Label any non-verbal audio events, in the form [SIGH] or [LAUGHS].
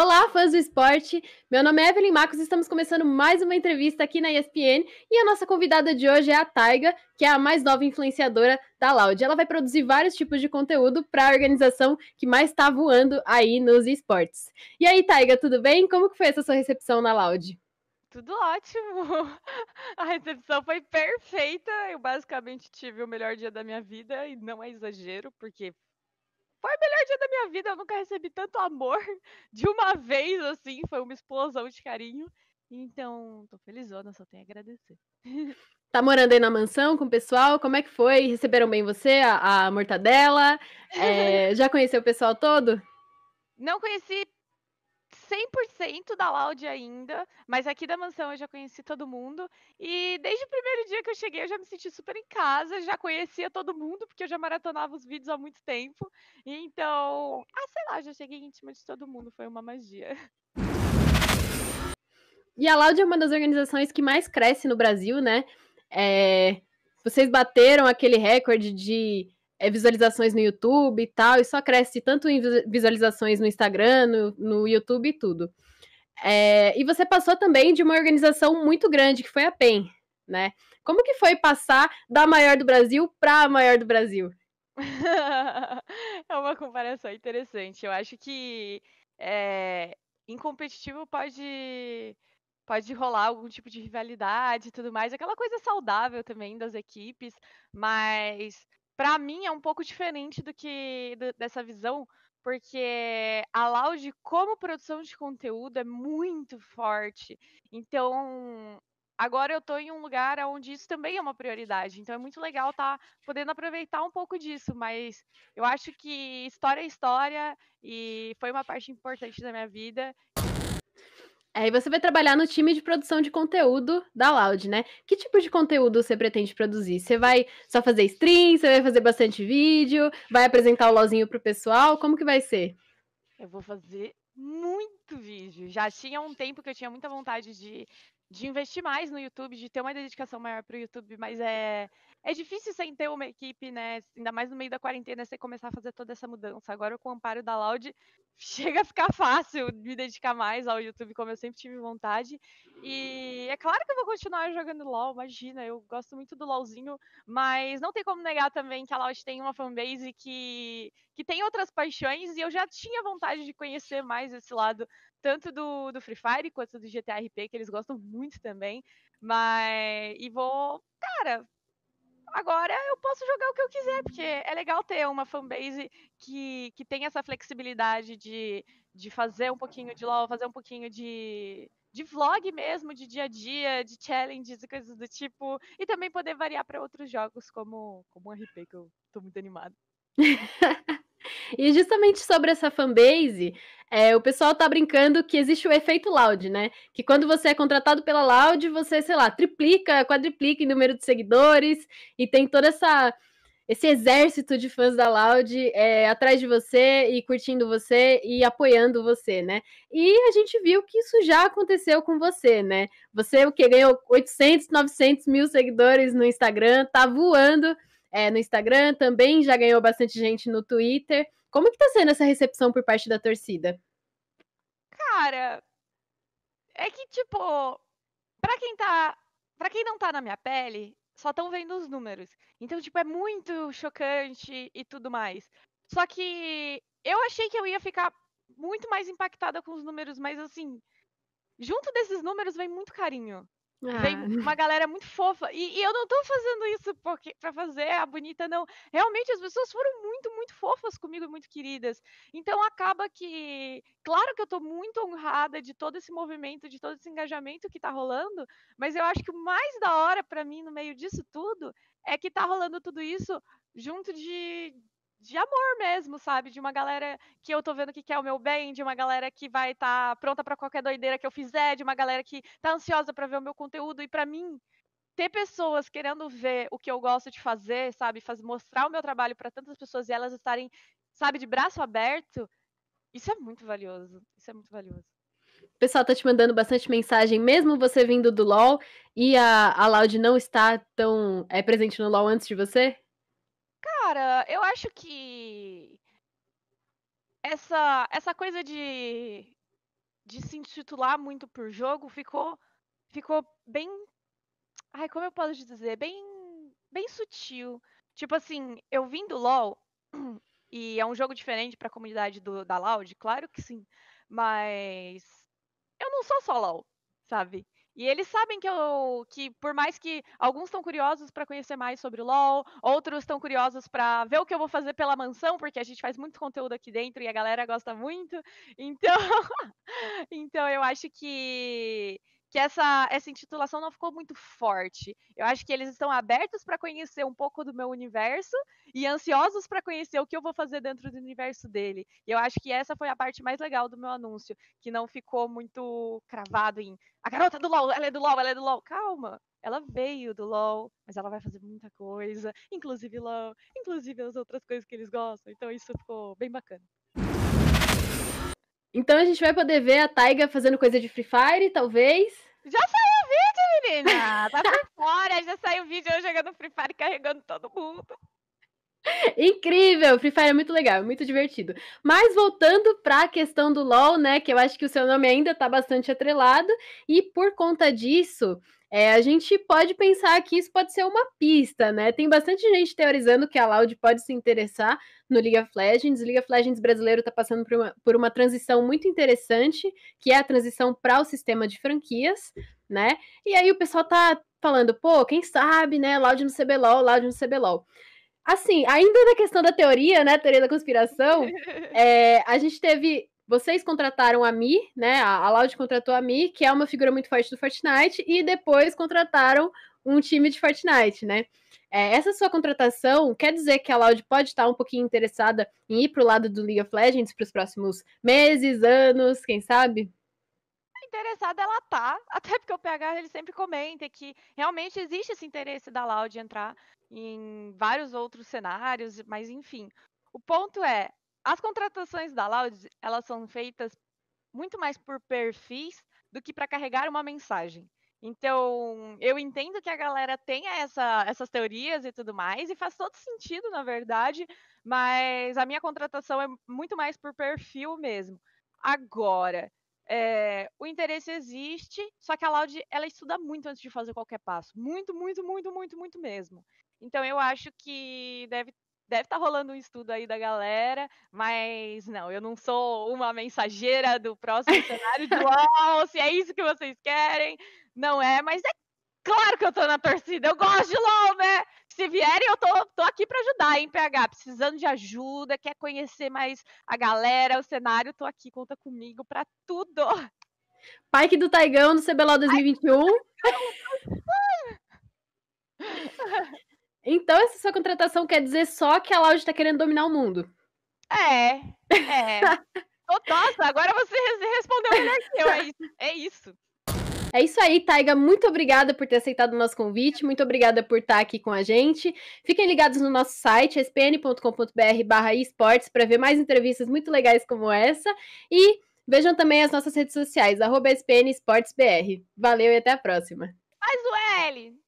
Olá, fãs do esporte! Meu nome é Evelyn Marcos e estamos começando mais uma entrevista aqui na ESPN. E a nossa convidada de hoje é a Taiga, que é a mais nova influenciadora da Loud. Ela vai produzir vários tipos de conteúdo para a organização que mais está voando aí nos esportes. E aí, Taiga, tudo bem? Como que foi essa sua recepção na Loud? Tudo ótimo! [LAUGHS] A recepção foi perfeita. Eu basicamente tive o melhor dia da minha vida e não é exagero, porque foi o melhor dia da minha vida. Eu nunca recebi tanto amor [LAUGHS] de uma vez, assim. Foi uma explosão de carinho. Então, tô felizona, só tenho a agradecer. Tá morando aí na mansão com o pessoal? Como é que foi? Receberam bem você, a, a mortadela? [LAUGHS] É, já conheceu o pessoal todo? Não conheci 100% da Loud ainda, mas aqui da mansão eu já conheci todo mundo. E desde o primeiro dia que eu cheguei, eu já me senti super em casa, já conhecia todo mundo, porque eu já maratonava os vídeos há muito tempo. Então, ah, sei lá, já cheguei íntima de todo mundo, foi uma magia. E a Loud é uma das organizações que mais cresce no Brasil, né? É... Vocês bateram aquele recorde de é, visualizações no YouTube e tal, e só cresce tanto em visualizações no Instagram, no, no YouTube e tudo. É, e você passou também de uma organização muito grande, que foi a PEN, né? Como que foi passar da maior do Brasil para a maior do Brasil? [LAUGHS] é uma comparação interessante. Eu acho que é, em competitivo pode pode rolar algum tipo de rivalidade e tudo mais, aquela coisa saudável também das equipes, mas para mim é um pouco diferente do que do, dessa visão, porque a Loud, como produção de conteúdo, é muito forte. Então, agora eu estou em um lugar onde isso também é uma prioridade. Então, é muito legal estar tá podendo aproveitar um pouco disso. Mas eu acho que história é história e foi uma parte importante da minha vida. Aí você vai trabalhar no time de produção de conteúdo da Loud, né? Que tipo de conteúdo você pretende produzir? Você vai só fazer stream, você vai fazer bastante vídeo, vai apresentar o Lozinho pro pessoal? Como que vai ser? Eu vou fazer muito vídeo. Já tinha um tempo que eu tinha muita vontade de de investir mais no YouTube, de ter uma dedicação maior para o YouTube, mas é, é difícil sem ter uma equipe, né? Ainda mais no meio da quarentena, você começar a fazer toda essa mudança. Agora, com o amparo da Loud, [LAUGHS] chega a ficar fácil me dedicar mais ao YouTube, como eu sempre tive vontade. E é claro que eu vou continuar jogando LoL, imagina, eu gosto muito do LoLzinho, mas não tem como negar também que a Loud tem uma fanbase que, que tem outras paixões e eu já tinha vontade de conhecer mais esse lado, tanto do, do Free Fire quanto do GTA RP, que eles gostam muito também, mas... e vou... cara... Agora eu posso jogar o que eu quiser, porque é legal ter uma fanbase que, que tem essa flexibilidade de, de fazer um pouquinho de LoL, fazer um pouquinho de, de vlog mesmo, de dia a dia, de challenges e coisas do tipo, e também poder variar para outros jogos como como RP que eu estou muito animada. [LAUGHS] E justamente sobre essa fanbase, é, o pessoal tá brincando que existe o efeito Loud, né? Que quando você é contratado pela Loud, você, sei lá, triplica, quadriplica em número de seguidores e tem toda essa esse exército de fãs da Loud é, atrás de você e curtindo você e apoiando você, né? E a gente viu que isso já aconteceu com você, né? Você o que ganhou 800, 900 mil seguidores no Instagram, tá voando é, no Instagram, também já ganhou bastante gente no Twitter. Como que tá sendo essa recepção por parte da torcida? Cara, é que tipo, para quem tá, para quem não tá na minha pele, só estão vendo os números. Então, tipo, é muito chocante e tudo mais. Só que eu achei que eu ia ficar muito mais impactada com os números, mas assim, junto desses números vem muito carinho. Ah. Vem uma galera muito fofa. E, e, eu não tô fazendo isso porque para fazer a bonita, não. Realmente as pessoas foram muito, muito fofas comigo, muito queridas. Então acaba que. Claro que eu tô muito honrada de todo esse movimento, de todo esse engajamento que tá rolando, mas eu acho que o mais da hora para mim no meio disso tudo é que tá rolando tudo isso junto de, de amor mesmo, sabe? De uma galera que eu tô vendo que quer o meu bem, de uma galera que vai estar tá pronta para qualquer doideira que eu fizer, de uma galera que tá ansiosa para ver o meu conteúdo e para mim ter pessoas querendo ver o que eu gosto de fazer, sabe? Faz, mostrar o meu trabalho para tantas pessoas e elas estarem, sabe, de braço aberto, isso é muito valioso. Isso é muito valioso. O pessoal tá te mandando bastante mensagem, mesmo você vindo do LOL e a, a Loud não está tão é, presente no LOL antes de você? Cara, eu acho que essa, essa coisa de, de se intitular muito por jogo ficou, ficou bem. Ai, como eu posso dizer? Bem, bem sutil. Tipo assim, eu vim do LoL, [CLEARS THROAT] e é um jogo diferente para a comunidade do, da Loud, claro que sim, mas eu não sou só LoL, sabe? E eles sabem que eu que por mais que alguns estão curiosos para conhecer mais sobre o LoL, outros estão curiosos para ver o que eu vou fazer pela mansão, porque a gente faz muito conteúdo aqui dentro e a galera gosta muito. Então, [LAUGHS] então eu acho que que essa, essa intitulação não ficou muito forte. Eu acho que eles estão abertos para conhecer um pouco do meu universo e ansiosos para conhecer o que eu vou fazer dentro do universo dele. E eu acho que essa foi a parte mais legal do meu anúncio, que não ficou muito cravado em a garota do LoL, ela é do LoL, ela é do LoL. Calma, ela veio do LoL, mas ela vai fazer muita coisa, inclusive LoL, inclusive as outras coisas que eles gostam. Então isso ficou bem bacana. Então a gente vai poder ver a Taiga fazendo coisa de Free Fire, talvez. Já saiu o vídeo, menina! Tá por [LAUGHS] fora, já saiu o vídeo eu jogando Free Fire carregando todo mundo. Incrível! Free Fire é muito legal, muito divertido. Mas voltando para a questão do LoL, né? Que eu acho que o seu nome ainda tá bastante atrelado, e por conta disso, é, a gente pode pensar que isso pode ser uma pista, né? Tem bastante gente teorizando que a Loud pode se interessar no League of Legends. O League of Legends brasileiro está passando por uma, por uma transição muito interessante, que é a transição para o sistema de franquias, né? E aí o pessoal tá falando, pô, quem sabe, né? Loud no CBLOL, Loud no CBLOL. Assim, ainda na questão da teoria, né? Teoria da conspiração, [LAUGHS] é, a gente teve vocês contrataram a Mi, né? A Loud contratou a Mi, que é uma figura muito forte do Fortnite, e depois contrataram um time de Fortnite, né? É, essa sua contratação quer dizer que a Loud pode estar um pouquinho interessada em ir para o lado do League of Legends para os próximos meses, anos, quem sabe? É interessada ela tá, [LAUGHS] até porque o PH ele sempre comenta que realmente existe esse interesse da Loud entrar em vários outros cenários, mas enfim. O ponto é, as contratações da Loud, elas são feitas muito mais por perfis do que para carregar uma mensagem. Então, eu entendo que a galera tenha essa, essas teorias e tudo mais, e faz todo sentido, na verdade, mas a minha contratação é muito mais por perfil mesmo. Agora, é, o interesse existe, só que a Loud, ela estuda muito antes de fazer qualquer passo. Muito, muito, muito, muito, muito mesmo. Então, eu acho que deve deve estar tá rolando um estudo aí da galera, mas não, eu não sou uma mensageira do próximo cenário de LOL, se é isso que vocês querem, não é, mas é claro que eu tô na torcida, eu gosto de LOL, né? Se vierem, eu tô, tô aqui para ajudar, hein, PH? Precisando de ajuda, quer conhecer mais a galera, o cenário, tô aqui, conta comigo para tudo. Pike do Taigão tá no CBLOL 2021. Ai, então, essa sua contratação quer dizer só que a Loud está querendo dominar o mundo. É, é. oh, [LAUGHS] nossa, agora você respondeu melhor que eu. É isso. É isso. É isso aí, Taiga. Muito obrigada por ter aceitado o nosso convite. Muito obrigada por estar aqui com a gente. Fiquem ligados no nosso site, spncombr esportes, para ver mais entrevistas muito legais como essa. E vejam também as nossas redes sociais, @spnesportesbr. SPN Valeu e até a próxima. Faz o L!